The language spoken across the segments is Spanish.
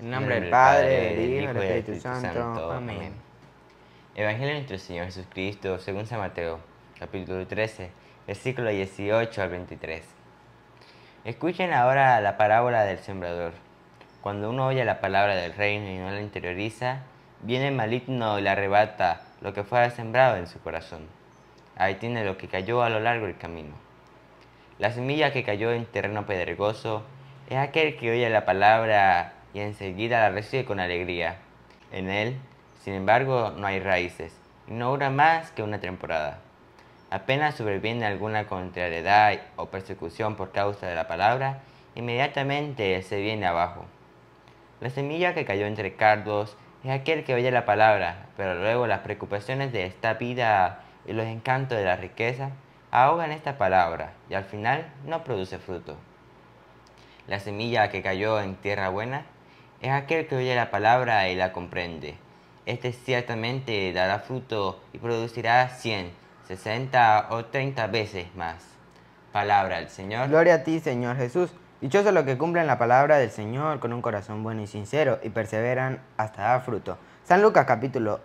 En nombre del Padre, del Hijo y del Espíritu Santo. Amén. Evangelio de nuestro Señor Jesucristo, según San Mateo, capítulo 13, versículo 18 al 23. Escuchen ahora la parábola del sembrador. Cuando uno oye la palabra del reino y no la interioriza, viene maligno y le arrebata lo que fue sembrado en su corazón. Ahí tiene lo que cayó a lo largo del camino. La semilla que cayó en terreno pedregoso es aquel que oye la palabra y enseguida la recibe con alegría. En él, sin embargo, no hay raíces y no dura más que una temporada. Apenas sobreviene alguna contrariedad o persecución por causa de la palabra, inmediatamente se viene abajo. La semilla que cayó entre cardos es aquel que oye la palabra, pero luego las preocupaciones de esta vida y los encantos de la riqueza ahogan esta palabra y al final no produce fruto. La semilla que cayó en tierra buena es aquel que oye la palabra y la comprende. Este ciertamente dará fruto y producirá cien, sesenta o 30 veces más. Palabra del Señor. Gloria a ti, Señor Jesús. Dichoso los que cumplen la palabra del Señor con un corazón bueno y sincero y perseveran hasta dar fruto. San Lucas capítulo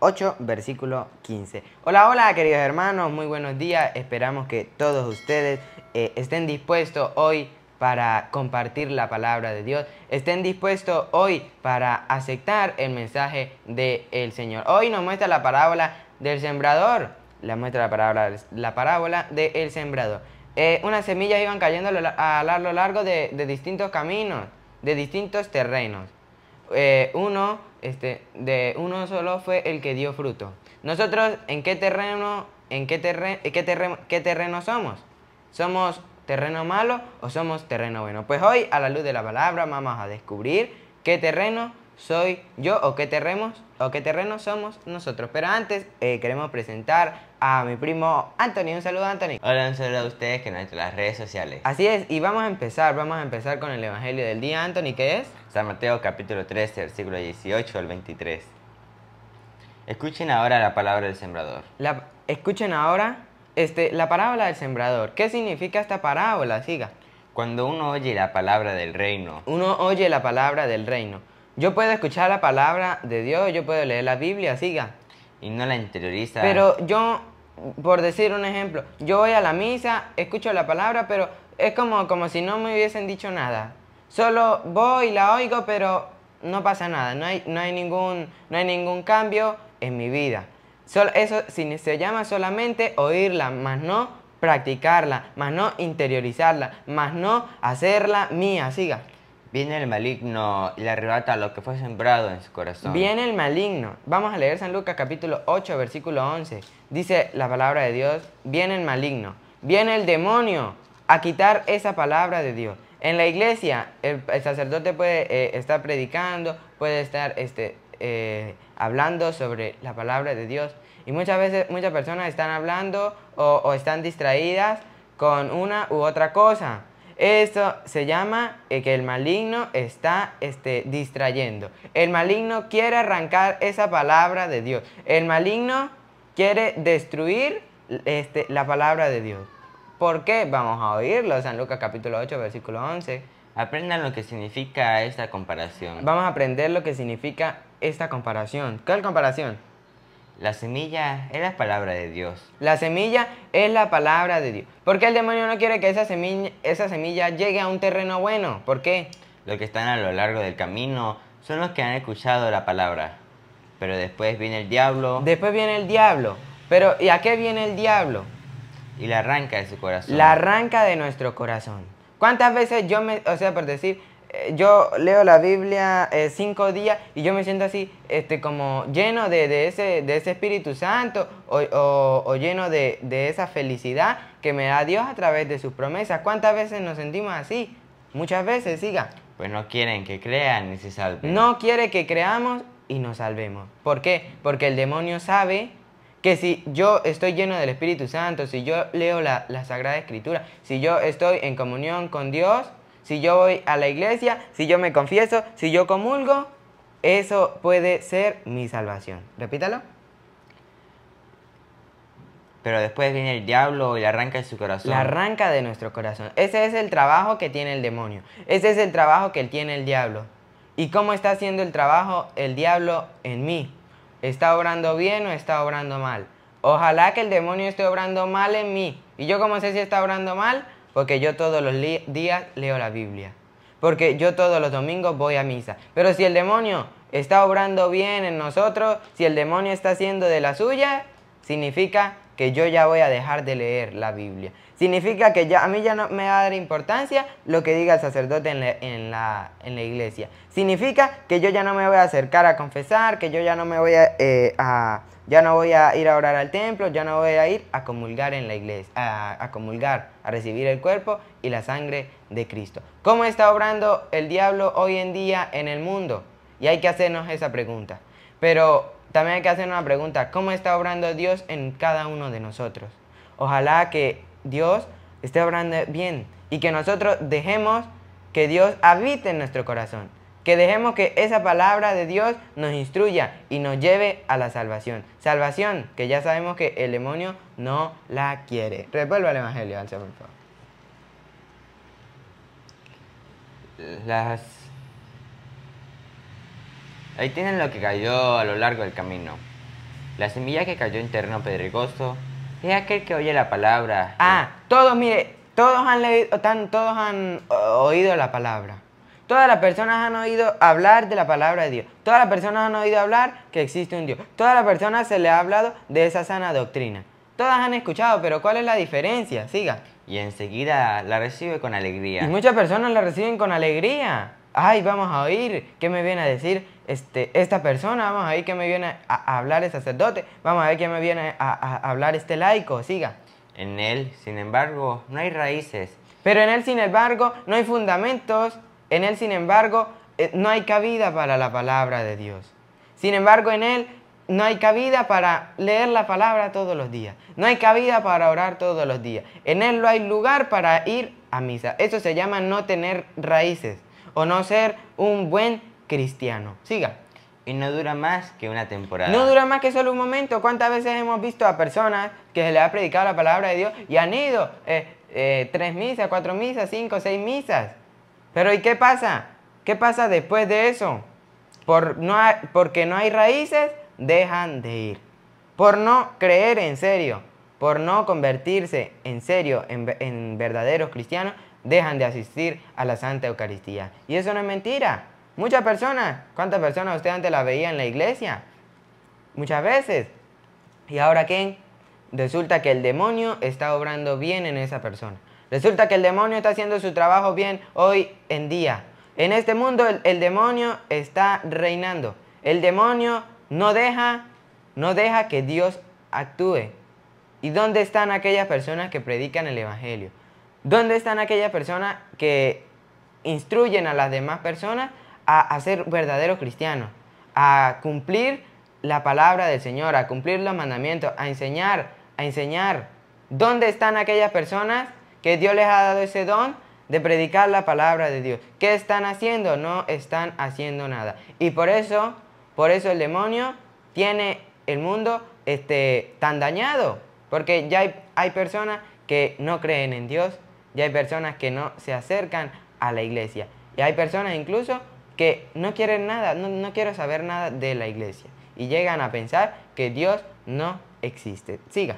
8, versículo 15. Hola, hola queridos hermanos, muy buenos días. Esperamos que todos ustedes eh, estén dispuestos hoy para compartir la palabra de Dios. Estén dispuestos hoy para aceptar el mensaje del el Señor. Hoy nos muestra la parábola del sembrador. La muestra la parábola, la parábola del sembrador. Eh, unas semillas iban cayendo a lo largo de, distintos caminos, de distintos terrenos. Eh, uno, este, de uno solo fue el que dio fruto. Nosotros, ¿en qué terreno, en qué terreno, qué terreno, qué terreno somos? Somos terreno malo o somos terreno bueno. Pues hoy, a la luz de la palabra, vamos a descubrir qué terreno soy yo o qué, terremos, o qué terreno somos nosotros. Pero antes eh, queremos presentar a mi primo Anthony. Un saludo, Anthony. Hola, un saludo a ustedes que nos han las redes sociales. Así es, y vamos a empezar, vamos a empezar con el Evangelio del día, Anthony, ¿qué es? San Mateo capítulo 13, versículo 18 al 23. Escuchen ahora la palabra del sembrador. La, escuchen ahora este, la parábola del sembrador. ¿Qué significa esta parábola? Siga. Cuando uno oye la palabra del reino. Uno oye la palabra del reino. Yo puedo escuchar la palabra de Dios, yo puedo leer la Biblia, siga. Y no la interioriza. Pero yo, por decir un ejemplo, yo voy a la misa, escucho la palabra, pero es como, como si no me hubiesen dicho nada. Solo voy y la oigo, pero no pasa nada, no no hay, ningún, no hay ningún cambio en mi vida eso se llama solamente oírla, más no practicarla, más no interiorizarla, más no hacerla mía. Siga. Viene el maligno y le arrebata lo que fue sembrado en su corazón. Viene el maligno. Vamos a leer San Lucas capítulo 8, versículo 11. Dice la palabra de Dios, viene el maligno, viene el demonio a quitar esa palabra de Dios. En la iglesia el, sacerdote puede eh, estar predicando, puede estar este, eh, hablando sobre la palabra de Dios. Y muchas veces muchas personas están hablando o, están distraídas con una u otra cosa. Esto se llama eh, que el maligno está este, distrayendo. El maligno quiere arrancar esa palabra de Dios. El maligno quiere destruir este, la palabra de Dios. ¿Por qué? Vamos a oírlo. San Lucas capítulo 8, versículo 11. Aprendan lo que significa esta comparación. Vamos a aprender lo que significa esta comparación. ¿Cuál comparación? La semilla es la palabra de Dios. La semilla es la palabra de Dios. ¿Por qué el demonio no quiere que esa semilla, esa semilla llegue a un terreno bueno? ¿Por qué? Los que están a lo largo del camino son los que han escuchado la palabra. Pero después viene el diablo. Después viene el diablo. Pero ¿y a qué viene el diablo? Y la arranca de su corazón. La arranca de nuestro corazón. ¿Cuántas veces yo me, o sea, por decir, eh, yo leo la Biblia eh, cinco días y yo me siento así, este, como lleno de, ese, de ese Espíritu Santo o, lleno de, de, esa felicidad que me da Dios a través de sus promesas. ¿Cuántas veces nos sentimos así? Muchas veces, siga. Pues no quieren que crean y se salven. No quiere que creamos y nos salvemos. ¿Por qué? Porque el demonio sabe que si yo estoy lleno del Espíritu Santo, si yo leo la, Sagrada Escritura, si yo estoy en comunión con Dios, si yo voy a la iglesia, si yo me confieso, si yo comulgo, eso puede ser mi salvación. Repítalo. Pero después viene el diablo y le arranca de su corazón. Le arranca de nuestro corazón. Ese es el trabajo que tiene el demonio. Ese es el trabajo que tiene el diablo. ¿Y cómo está haciendo el trabajo el diablo en mí? ¿Está obrando bien o está obrando mal? Ojalá que el demonio esté obrando mal en mí. ¿Y yo cómo sé si está obrando mal? Porque yo todos los días leo la Biblia. Porque yo todos los domingos voy a misa. Pero si el demonio está obrando bien en nosotros, si el demonio está haciendo de la suya, significa que yo ya voy a dejar de leer la Biblia. Significa que ya, a mí ya no me va a dar importancia lo que diga el sacerdote en la, en, la, iglesia. Significa que yo ya no me voy a acercar a confesar, que yo ya no me voy eh, a, ya no voy a ir a orar al templo, ya no voy a ir a comulgar en la iglesia, a, a, comulgar, a recibir el cuerpo y la sangre de Cristo. ¿Cómo está obrando el diablo hoy en día en el mundo? Y hay que hacernos esa pregunta. Pero también hay que hacer una pregunta, ¿cómo está obrando Dios en cada uno de nosotros? Ojalá que Dios esté obrando bien y que nosotros dejemos que Dios habite en nuestro corazón, que dejemos que esa palabra de Dios nos instruya y nos lleve a la salvación. Salvación que ya sabemos que el demonio no la quiere. Revuelva el Evangelio, Alza, por favor. Las Ahí tienen lo que cayó a lo largo del camino. La semilla que cayó en terreno pedregoso es aquel que oye la palabra. Ah, todos, mire, todos han leído, todos han oído la palabra. Todas las personas han oído hablar de la palabra de Dios. Todas las personas han oído hablar que existe un Dios. Todas las personas se le ha hablado de esa sana doctrina. Todas han escuchado, pero ¿cuál es la diferencia? Siga. Y enseguida la recibe con alegría. Y muchas personas la reciben con alegría ay, vamos a oír qué me viene a decir este, esta persona, vamos a oír qué me viene a, hablar el sacerdote, vamos a ver qué me viene a, hablar este laico, siga. En él, sin embargo, no hay raíces. Pero en él, sin embargo, no hay fundamentos, en él, sin embargo, eh, no hay cabida para la palabra de Dios. Sin embargo, en él no hay cabida para leer la palabra todos los días. No hay cabida para orar todos los días. En Él no hay lugar para ir a misa. Eso se llama no tener raíces o no ser un buen cristiano. Siga. Y no dura más que una temporada. No dura más que solo un momento. ¿Cuántas veces hemos visto a personas que se les ha predicado la palabra de Dios y han ido eh, eh, tres misas, cuatro misas, cinco, seis misas? Pero ¿y qué pasa? ¿Qué pasa después de eso? Por no porque no hay raíces, dejan de ir. Por no creer en serio, por no convertirse en serio en verdaderos cristianos, dejan de asistir a la Santa Eucaristía. Y eso no es mentira. Muchas personas, ¿cuántas personas usted antes la veía en la iglesia? Muchas veces. ¿Y ahora qué? Resulta que el demonio está obrando bien en esa persona. Resulta que el demonio está haciendo su trabajo bien hoy en día. En este mundo el, el demonio está reinando. El demonio no deja, no deja que Dios actúe. ¿Y dónde están aquellas personas que predican el Evangelio? ¿Dónde están aquellas personas que instruyen a las demás personas a, ser verdaderos cristianos? A cumplir la palabra del Señor, a cumplir los mandamientos, a enseñar, a enseñar. ¿Dónde están aquellas personas que Dios les ha dado ese don de predicar la palabra de Dios? ¿Qué están haciendo? No están haciendo nada. Y por eso, por eso el demonio tiene el mundo este, tan dañado, porque ya hay personas que no creen en Dios, hay personas que no se acercan a la iglesia. Y hay personas incluso que no quieren nada, no, no quiero saber nada de la iglesia. Y llegan a pensar que Dios no existe. Siga.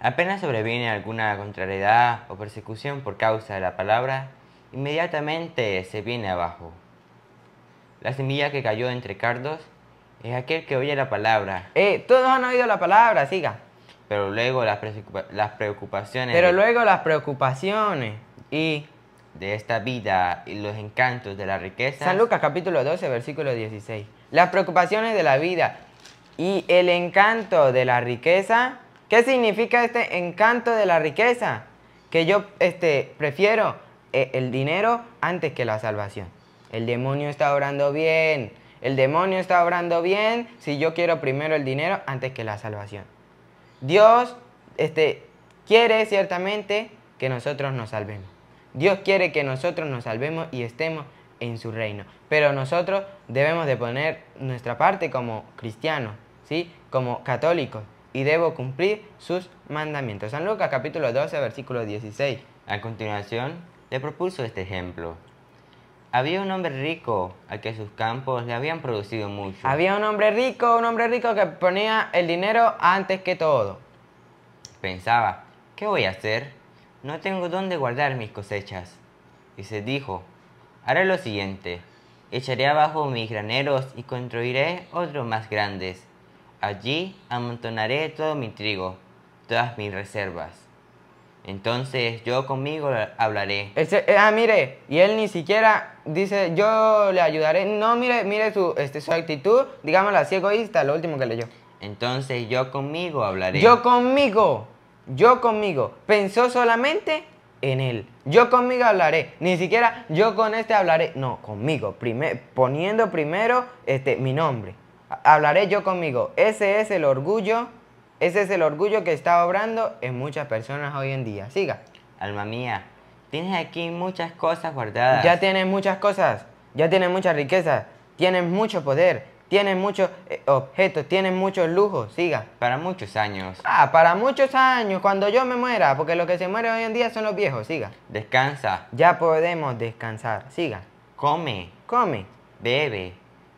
Apenas sobreviene alguna contrariedad o persecución por causa de la palabra, inmediatamente se viene abajo. La semilla que cayó entre cardos es aquel que oye la palabra. Eh, todos han oído la palabra, siga. Pero luego las, preocupaciones. Pero luego las preocupaciones y. De esta vida y los encantos de la riqueza. San Lucas capítulo 12, versículo 16. Las preocupaciones de la vida y el encanto de la riqueza. ¿Qué significa este encanto de la riqueza? Que yo este, prefiero eh, el dinero antes que la salvación. El demonio está obrando bien. El demonio está obrando bien si yo quiero primero el dinero antes que la salvación. Dios este, quiere ciertamente que nosotros nos salvemos. Dios quiere que nosotros nos salvemos y estemos en su reino. Pero nosotros debemos de poner nuestra parte como cristianos, ¿sí? como católicos, y debo cumplir sus mandamientos. San Lucas capítulo 12, versículo 16. A continuación, le propuso este ejemplo. Había un hombre rico al que sus campos le habían producido mucho. Había un hombre rico, un hombre rico que ponía el dinero antes que todo. Pensaba, ¿qué voy a hacer? No tengo dónde guardar mis cosechas. Y se dijo, haré lo siguiente, echaré abajo mis graneros y construiré otros más grandes. Allí amontonaré todo mi trigo, todas mis reservas. Entonces yo conmigo hablaré. Este, eh, ah, mire, y él ni siquiera dice, yo le ayudaré. No, mire, mire su, este, su actitud, digámoslo así, egoísta, lo último que leyó. Entonces yo conmigo hablaré. Yo conmigo, yo conmigo. Pensó solamente en él. Yo conmigo hablaré. Ni siquiera yo con este hablaré. No, conmigo. Primer, poniendo primero este, mi nombre. Hablaré yo conmigo. Ese es el orgullo ese es el orgullo que está obrando en muchas personas hoy en día. Siga. Alma mía, tienes aquí muchas cosas guardadas. Ya tienes muchas cosas, ya tienes mucha riqueza tienes mucho poder, tienes muchos eh, objetos, tienes muchos lujos. Siga. Para muchos años. Ah, para muchos años, cuando yo me muera, porque los que se mueren hoy en día son los viejos. Siga. Descansa. Ya podemos descansar. Siga. Come. Come. Bebe.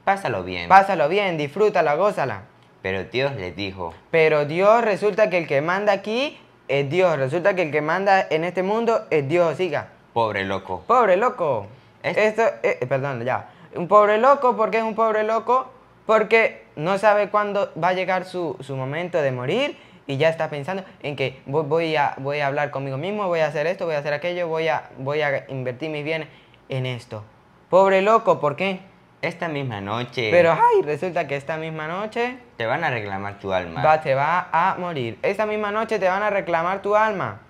Pásalo bien. Pásalo bien, disfrútala, gózala. Pero Dios les dijo. Pero Dios resulta que el que manda aquí es Dios. Resulta que el que manda en este mundo es Dios. Siga. Pobre loco. Pobre loco. Esto, eh, eh, perdón, ya. Un pobre loco, ¿por qué es un pobre loco? Porque no sabe cuándo va a llegar su, momento de morir y ya está pensando en que voy, voy, a, voy a hablar conmigo mismo, voy a hacer esto, voy a hacer aquello, voy a, voy a invertir mis bienes en esto. Pobre loco, ¿por qué? esta misma noche. Pero ay, resulta que esta misma noche. Te van a reclamar tu alma. Va, te va a morir. Esta misma noche te van a reclamar tu alma.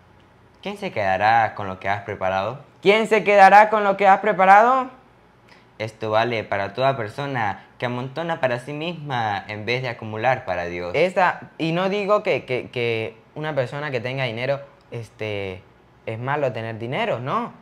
¿Quién se quedará con lo que has preparado? ¿Quién se quedará con lo que has preparado? Esto vale para toda persona que amontona para sí misma en vez de acumular para Dios. Esta, y no digo que, que, que una persona que tenga dinero este, es malo tener dinero, no.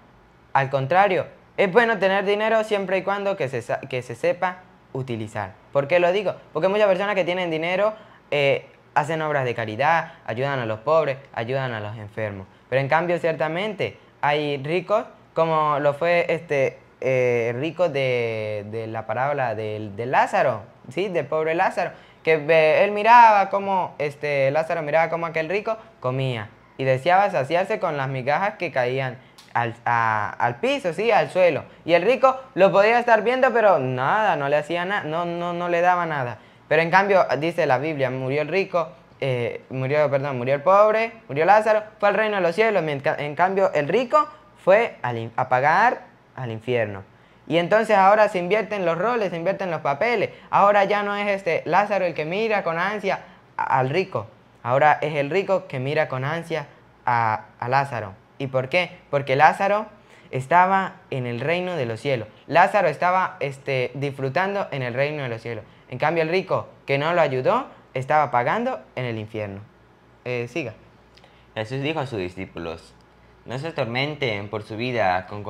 Al contrario, es bueno tener dinero siempre y cuando que se, que se sepa utilizar. ¿Por qué lo digo? Porque muchas personas que tienen dinero eh, hacen obras de caridad, ayudan a los pobres, ayudan a los enfermos. Pero en cambio, ciertamente, hay ricos, como lo fue este eh, rico de, la parábola de, Lázaro, ¿sí? Del pobre Lázaro, que eh, él miraba como, este, Lázaro miraba como aquel rico comía y deseaba saciarse con las migajas que caían al, piso, sí, al suelo. Y el rico lo podía estar viendo, pero nada, no le hacía nada, no, no, no le daba nada. Pero en cambio, dice la Biblia, murió el rico, eh, murió, perdón, murió el pobre, murió Lázaro, fue al reino de los cielos, mientras en cambio el rico fue a pagar al infierno. Y entonces ahora se invierten los roles, se invierten los papeles. Ahora ya no es este Lázaro el que mira con ansia al rico. Ahora es el rico que mira con ansia a, a Lázaro. ¿Y por qué? Porque Lázaro estaba en el reino de los cielos. Lázaro estaba este, disfrutando en el reino de los cielos. En cambio, el rico que no lo ayudó estaba pagando en el infierno. Eh, siga. Jesús dijo a sus discípulos, no se atormenten por su vida con,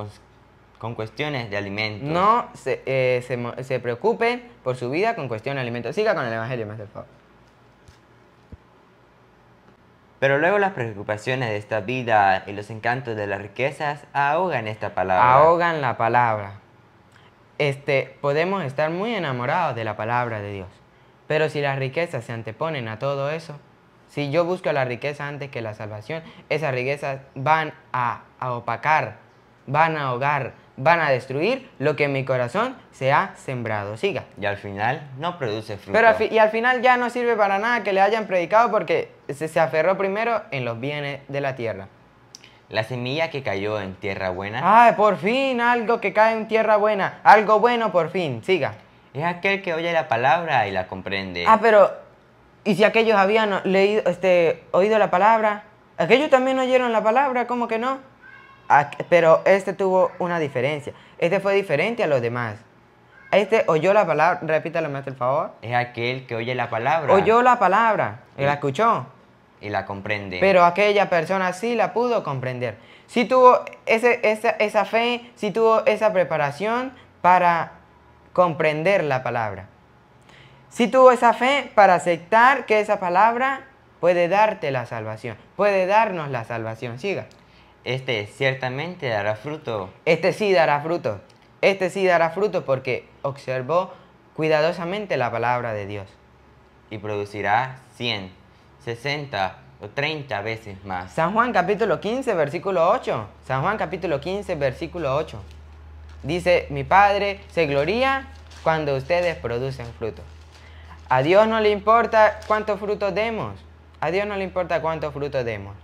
con cuestiones de alimentos. No se, eh, se, preocupen por su vida con cuestiones de alimentos. Siga con el Evangelio, más por pero luego las preocupaciones de esta vida y los encantos de las riquezas ahogan esta palabra. Ahogan la palabra. Este, podemos estar muy enamorados de la palabra de Dios, pero si las riquezas se anteponen a todo eso, si yo busco la riqueza antes que la salvación, esas riquezas van a, opacar, van a ahogar, van a destruir lo que en mi corazón se ha sembrado. Siga. Y al final no produce fruto. Pero y al final ya no sirve para nada que le hayan predicado porque se, aferró primero en los bienes de la tierra. La semilla que cayó en tierra buena. ¡Ah, por fin! Algo que cae en tierra buena. Algo bueno, por fin. Siga. Es aquel que oye la palabra y la comprende. Ah, pero. ¿Y si aquellos habían leído, este, oído la palabra? Aquellos también oyeron la palabra, ¿cómo que no? pero este tuvo una diferencia. Este fue diferente a los demás. Este oyó la palabra, repítalo más, por favor. Es aquel que oye la palabra. Oyó la palabra, y la escuchó y la comprende. Pero aquella persona sí la pudo comprender. si tuvo esa, fe, si tuvo esa preparación para comprender la palabra. Si tuvo esa fe para aceptar que esa palabra puede darte la salvación, puede darnos la salvación. Siga. Este ciertamente dará fruto. Este sí dará fruto. Este sí dará fruto porque observó cuidadosamente la palabra de Dios. Y producirá 100 60 o 30 veces más. San Juan capítulo 15, versículo 8. San Juan capítulo 15, versículo 8. Dice, mi Padre se gloria cuando ustedes producen frutos. A Dios no le importa cuántos frutos demos. A Dios no le importa cuántos frutos demos.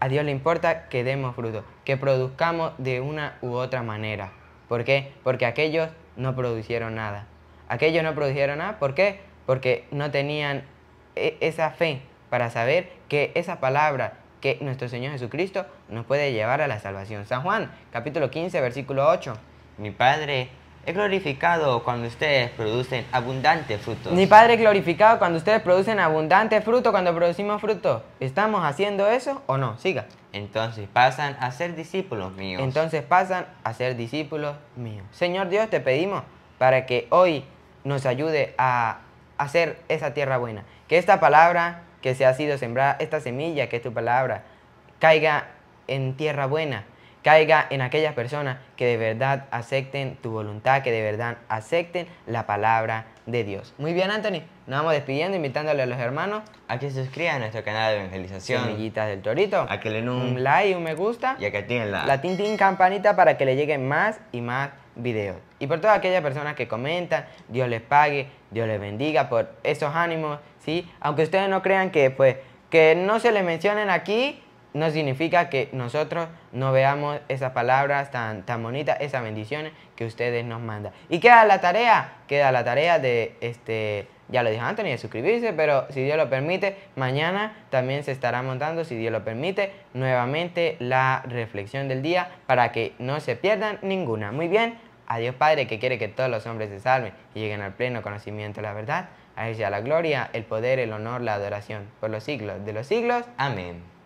A Dios le importa que demos fruto. que produzcamos de una u otra manera. ¿Por qué? Porque aquellos no produjeron nada. Aquellos no produjeron nada, ¿por qué? Porque no tenían e, esa fe para saber que esa palabra que nuestro Señor Jesucristo nos puede llevar a la salvación. San Juan, capítulo 15, versículo 8. Mi Padre es glorificado cuando ustedes producen abundante fruto Mi Padre es glorificado cuando ustedes producen abundante fruto, cuando producimos fruto. ¿Estamos haciendo eso o no? Siga. Entonces pasan a ser discípulos míos. Entonces pasan a ser discípulos míos. Señor Dios, te pedimos para que hoy nos ayude a hacer esa tierra buena. Que esta palabra que se ha sido sembrada, esta semilla que es tu palabra, caiga en tierra buena, caiga en aquellas personas que de verdad acepten tu voluntad, que de verdad acepten la palabra de Dios. Muy bien, Anthony, nos vamos despidiendo, invitándole a los hermanos a que se suscriban a nuestro canal de evangelización. Semillitas del Torito. A que le den un, like, un me gusta. Y a que tiene la, la tintín campanita para que le lleguen más y más Video Y por todas aquellas personas que comentan, Dios les pague, Dios les bendiga por esos ánimos, ¿sí? Aunque ustedes no crean que, pues, que no se les mencionen aquí, no significa que nosotros no veamos esas palabras tan, tan bonitas, esas bendiciones que ustedes nos mandan. Y queda la tarea, queda la tarea de, este, ya lo dijo Anthony, de suscribirse, pero si Dios lo permite, mañana también se estará montando, si Dios lo permite, nuevamente la reflexión del día para que no se pierdan ninguna. Muy bien, a Dios Padre que quiere que todos los hombres se salven y lleguen al pleno conocimiento de la verdad, a ella la gloria, el poder, el honor, la adoración, por los siglos de los siglos. Amén.